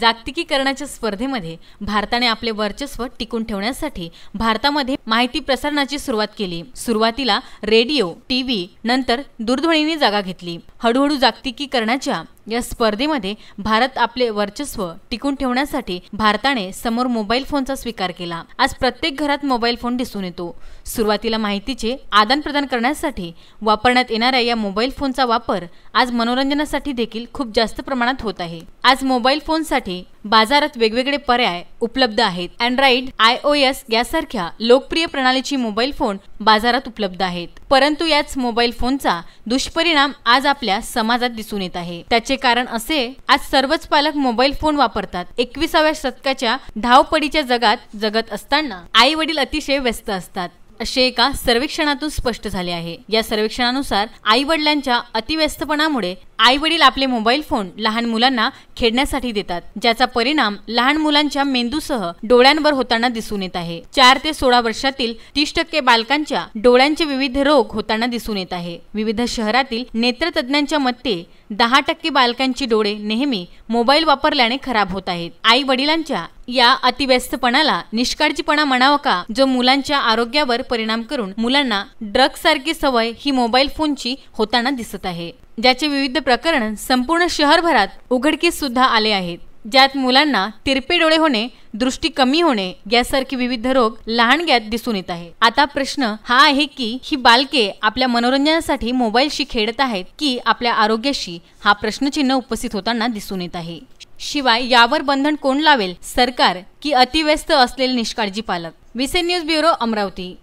जागतिकीकरणाच्या स्पर्धेमध्ये भारताने आपले वर्चस्व टिकून ठेवण्यासाठी भारतामध्ये माहिती प्रसारणाची सुरुवात केली सुरुवातीला रेडिओ टीव्ही नंतर दूरध्वनीने जागा घेतली हळूहळू जागतिकीकरणाच्या या स्पर्धेमध्ये भारत आपले वर्चस्व टिकून ठेवण्यासाठी भारताने समोर मोबाईल फोनचा स्वीकार केला आज प्रत्येक घरात मोबाईल फोन दिसून येतो सुरुवातीला माहितीचे आदान प्रदान करण्यासाठी वापरण्यात येणाऱ्या या मोबाईल फोनचा वापर आज मनोरंजनासाठी देखील खूप जास्त प्रमाणात होत आहे आज मोबाईल फोनसाठी बाजारात वेगवेगळे पर्याय उपलब्ध आहेत अँड्रॉइड आय ओ एस यासारख्या लोकप्रिय प्रणालीची मोबाईल फोन बाजारात उपलब्ध आहेत परंतु याच मोबाईल फोनचा दुष्परिणाम आज आपल्या समाजात दिसून येत आहे त्याचे कारण असे आज सर्वच पालक मोबाईल फोन वापरतात एकविसाव्या शतकाच्या धावपडीच्या जगात जगत असताना आई वडील अतिशय व्यस्त असतात असे एका सर्वेक्षणातून स्पष्ट झाले आहे या सर्वेक्षणानुसार आई वडिलांच्या अतिव्यस्तपणामुळे आईवडील आपले मोबाईल फोन लहान मुलांना खेळण्यासाठी देतात ज्याचा परिणाम लहान मुलांच्या मेंदूसह डोळ्यांवर होताना दिसून येत आहे चार ते सोळा वर्षातील तीस टक्के बालकांच्या डोळ्यांचे विविध रोग होताना दिसून येत आहे विविध शहरातील नेत्रतज्ज्ञांच्या मते दहा टक्के बालकांची डोळे नेहमी मोबाईल वापरल्याने खराब होत आहेत आई वडिलांच्या या अतिव्यस्तपणाला निष्काळजीपणा म्हणावा का जो मुलांच्या आरोग्यावर परिणाम करून मुलांना ड्रग्ज सारखी सवय ही मोबाईल फोनची होताना दिसत आहे ज्याचे विविध प्रकरण संपूर्ण शहरभरात उघडकीस सुद्धा आले आहेत ज्यात मुलांना तिरपे डोळे होणे दृष्टी कमी होणे यासारखे विविध रोग लहानग्यात दिसून येत आहे आता प्रश्न हा आहे की ही बालके आपल्या मनोरंजनासाठी मोबाईलशी खेळत आहेत की आपल्या आरोग्याशी हा प्रश्नचिन्ह उपस्थित होताना दिसून येत आहे शिवाय यावर बंधन कोण लावेल सरकार की अतिव्यस्त असलेले निष्काळजी पालक विसे न्यूज ब्युरो अमरावती